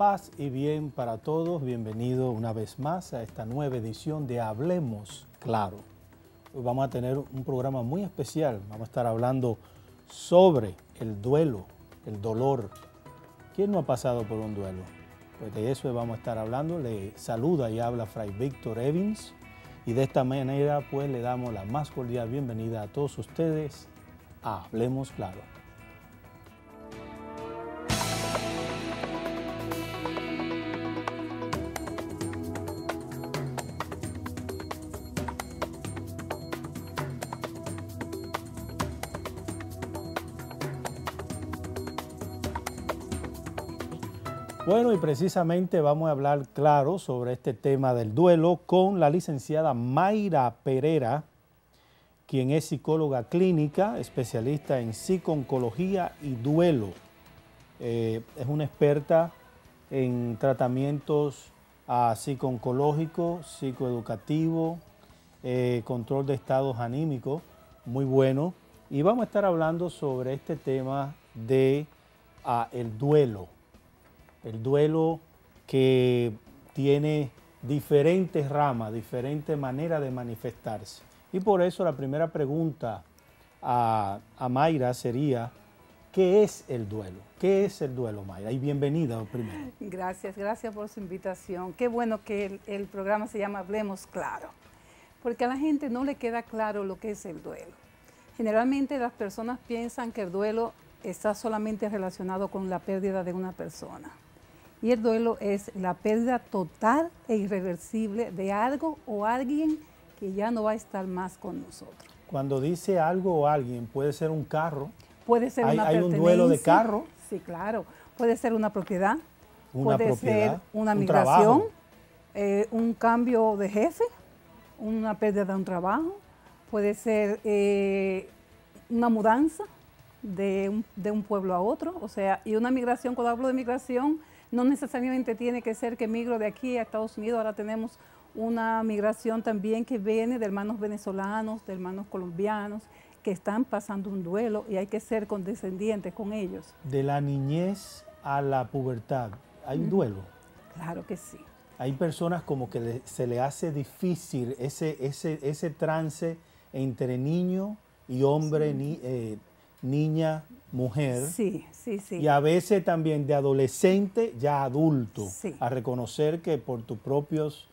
Paz y bien para todos. Bienvenido una vez más a esta nueva edición de Hablemos Claro. Hoy vamos a tener un programa muy especial. Vamos a estar hablando sobre el duelo, el dolor. ¿Quién no ha pasado por un duelo? Pues de eso vamos a estar hablando. Le saluda y habla Fray Víctor Evans. Y de esta manera pues le damos la más cordial bienvenida a todos ustedes a Hablemos Claro. Bueno, y precisamente vamos a hablar claro sobre este tema del duelo con la licenciada Mayra Pereira, quien es psicóloga clínica, especialista en psiconcología y duelo. Eh, es una experta en tratamientos ah, psico-oncológicos, psicoeducativos, eh, control de estados anímicos, muy bueno. Y vamos a estar hablando sobre este tema de ah, el duelo el duelo que tiene diferentes ramas, diferentes maneras de manifestarse. Y por eso la primera pregunta a, Mayra sería, ¿qué es el duelo? ¿Qué es el duelo, Mayra? Y bienvenida primero. Gracias, gracias por su invitación. Qué bueno que el, el programa se llama Hablemos Claro, porque a la gente no le queda claro lo que es el duelo. Generalmente las personas piensan que el duelo está solamente relacionado con la pérdida de una persona y el duelo es la pérdida total e irreversible de algo o alguien que ya no va a estar más con nosotros. Cuando dice algo o alguien, puede ser un carro. Puede ser hay, una Hay un duelo de carro. Sí, claro. Puede ser una propiedad. Una puede ser una migración. Eh, un, cambio de jefe. Una pérdida de un trabajo. Puede ser eh, una mudanza de de un pueblo a otro. O sea, y una migración, cuando hablo de migración, no necesariamente tiene que ser que migro de aquí a Estados Unidos, ahora tenemos una migración también que viene de hermanos venezolanos, de hermanos colombianos, que están pasando un duelo y hay que ser condescendientes con ellos. De la niñez a la pubertad, ¿hay un duelo? Claro que sí. Hay personas como que se le hace difícil ese, ese, ese trance entre niño y hombre, ni, eh, niña, mujer sí, sí, sí. y a veces también de adolescente ya adulto, a reconocer que por tus propios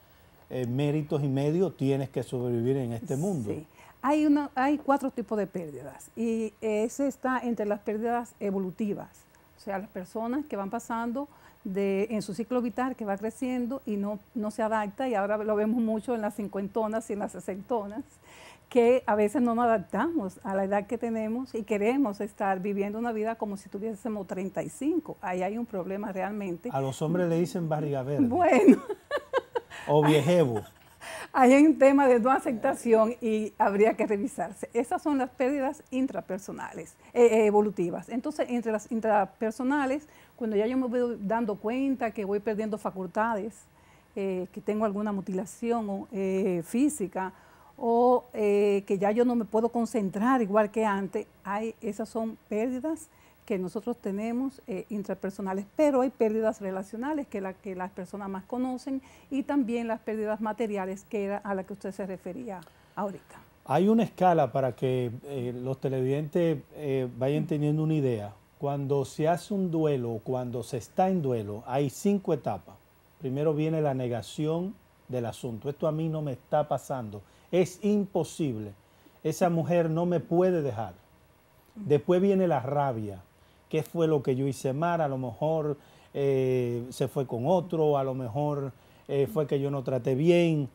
eh, méritos y medios tienes que sobrevivir en este mundo. Hay, una, hay cuatro tipos de pérdidas y ese está entre las pérdidas evolutivas sea, las personas que van pasando de, en su ciclo vital, que va creciendo y no, no se adapta, y ahora lo vemos mucho en las cincuentonas y en las sesentonas, que a veces no nos adaptamos a la edad que tenemos y queremos estar viviendo una vida como si tuviésemos 35. Ahí hay un problema realmente. A los hombres le dicen barriga verde. Bueno. o viejevo hay un tema de no aceptación y habría que revisarse. Esas son las pérdidas intrapersonales, eh, eh, evolutivas. Entonces, entre las intrapersonales, cuando ya yo me voy dando cuenta que voy perdiendo facultades, eh, que tengo alguna mutilación física o que ya yo no me puedo concentrar igual que antes, hay, esas son pérdidas que nosotros tenemos eh, intrapersonales, pero hay pérdidas relacionales que, la, que las personas más conocen y también las pérdidas materiales que era a la que usted se refería ahorita. Hay una escala para que eh, los televidentes eh, vayan teniendo una idea. Cuando se hace un duelo, o cuando se está en duelo, hay cinco etapas. Primero viene la negación del asunto. Esto a mí no me está pasando. Es imposible. Esa mujer no me puede dejar. Después viene la rabia qué fue lo que yo hice mal, a lo mejor eh, se fue con otro, a lo mejor eh, fue que yo no traté bien.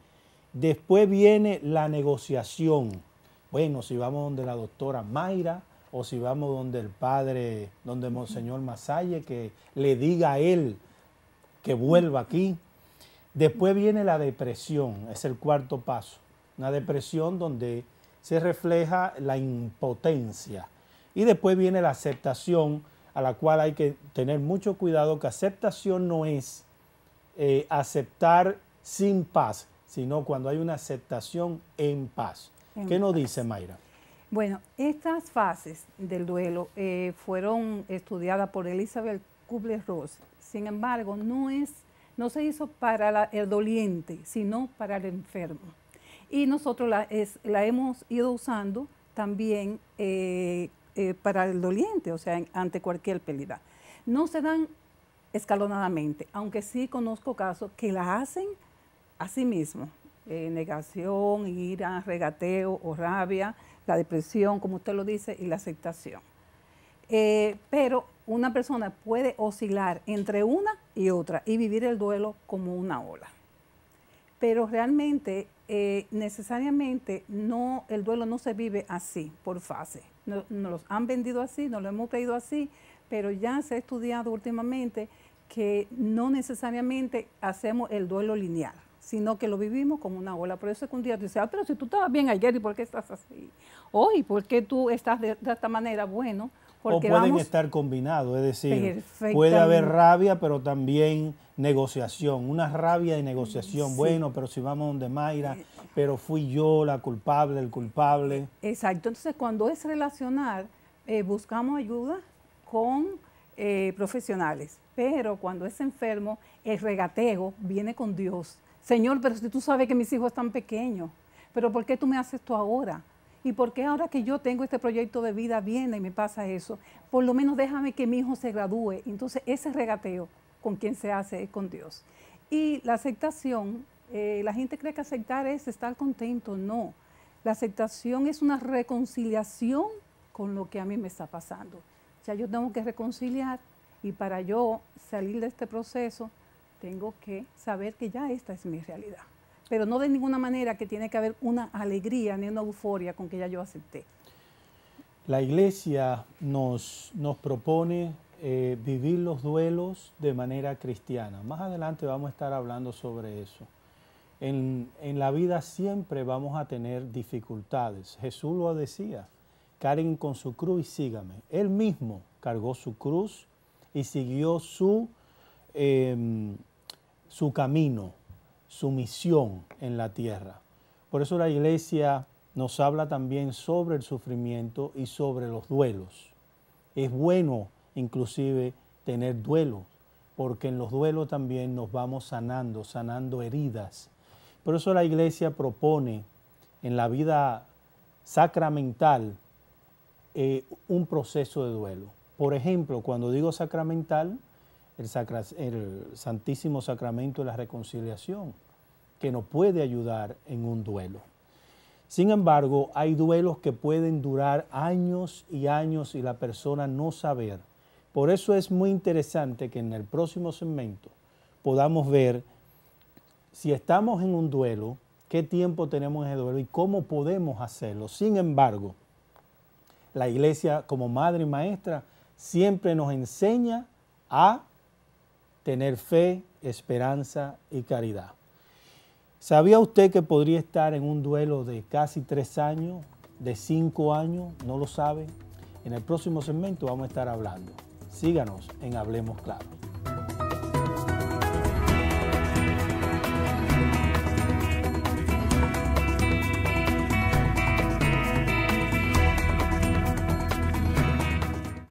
Después viene la negociación. Bueno, si vamos donde la doctora Mayra o si vamos donde el padre, donde Monseñor Masalle, que le diga a él que vuelva aquí. Después viene la depresión, es el cuarto paso. Una depresión donde se refleja la impotencia. Y después viene la aceptación, a la cual hay que tener mucho cuidado, que aceptación no es eh, aceptar sin paz, sino cuando hay una aceptación en paz. ¿Qué nos dice Mayra? Bueno, estas fases del duelo eh, fueron estudiadas por Elizabeth Kubler-Ross. Sin embargo, no, es, no se hizo para el doliente, sino para el enfermo. Y nosotros la, es, la hemos ido usando también eh, eh, para el doliente, o sea, ante cualquier pérdida. No se dan escalonadamente, aunque sí conozco casos que la hacen a sí mismo. Eh, negación, ira, regateo o rabia, la depresión, como usted lo dice, y la aceptación. Eh, pero una persona puede oscilar entre una y otra y vivir el duelo como una ola. Pero realmente, necesariamente, no, el duelo no se vive así, por fase nos, los han vendido así, nos lo hemos pedido así, pero ya se ha estudiado últimamente que no necesariamente hacemos el duelo lineal, sino que lo vivimos como una ola. Por eso es que un día te dices, ah, pero si tú estabas bien ayer, ¿y por qué estás así? Hoy, ¿por qué tú estás de esta manera? Bueno, o pueden estar combinados, es decir, puede haber rabia, pero también negociación, una rabia de negociación, bueno, pero si vamos donde Mayra, eh, pero fui yo la culpable, el culpable. Eh, exacto, entonces cuando es relacionar, eh, buscamos ayuda con profesionales, pero cuando es enfermo, el regateo viene con Dios. Señor, pero si tú sabes que mis hijos están pequeños, pero ¿por qué tú me haces esto ahora? ¿Y por qué ahora que yo tengo este proyecto de vida viene y me pasa eso? Por lo menos déjame que mi hijo se gradúe. Entonces ese regateo con quien se hace es con Dios. Y la aceptación, eh, la gente cree que aceptar es estar contento, no. La aceptación es una reconciliación con lo que a mí me está pasando. Ya yo tengo que reconciliar y para yo salir de este proceso tengo que saber que ya esta es mi realidad pero no de ninguna manera que tiene que haber una alegría ni una euforia con que ya yo acepté. La iglesia nos, nos propone eh, vivir los duelos de manera cristiana. Más adelante vamos a estar hablando sobre eso. En, la vida siempre vamos a tener dificultades. Jesús lo decía, carguen con su cruz y sígame. Él mismo cargó su cruz y siguió su, em, su camino sumisión en la tierra. Por eso la iglesia nos habla también sobre el sufrimiento y sobre los duelos. Es bueno inclusive tener duelo, porque en los duelos también nos vamos sanando, sanando heridas. Por eso la iglesia propone en la vida sacramental eh, un proceso de duelo. Por ejemplo, cuando digo sacramental, el, Santísimo Sacramento de la Reconciliación, que nos puede ayudar en un duelo. Sin embargo, hay duelos que pueden durar años y años y la persona no saber. Por eso es muy interesante que en el próximo segmento podamos ver si estamos en un duelo, qué tiempo tenemos en el duelo y cómo podemos hacerlo. Sin embargo, la iglesia como madre y maestra siempre nos enseña a tener fe, esperanza y caridad. ¿Sabía usted que podría estar en un duelo de casi tres años, de cinco años? No lo sabe. En el próximo segmento vamos a estar hablando. Síganos en Hablemos Claro.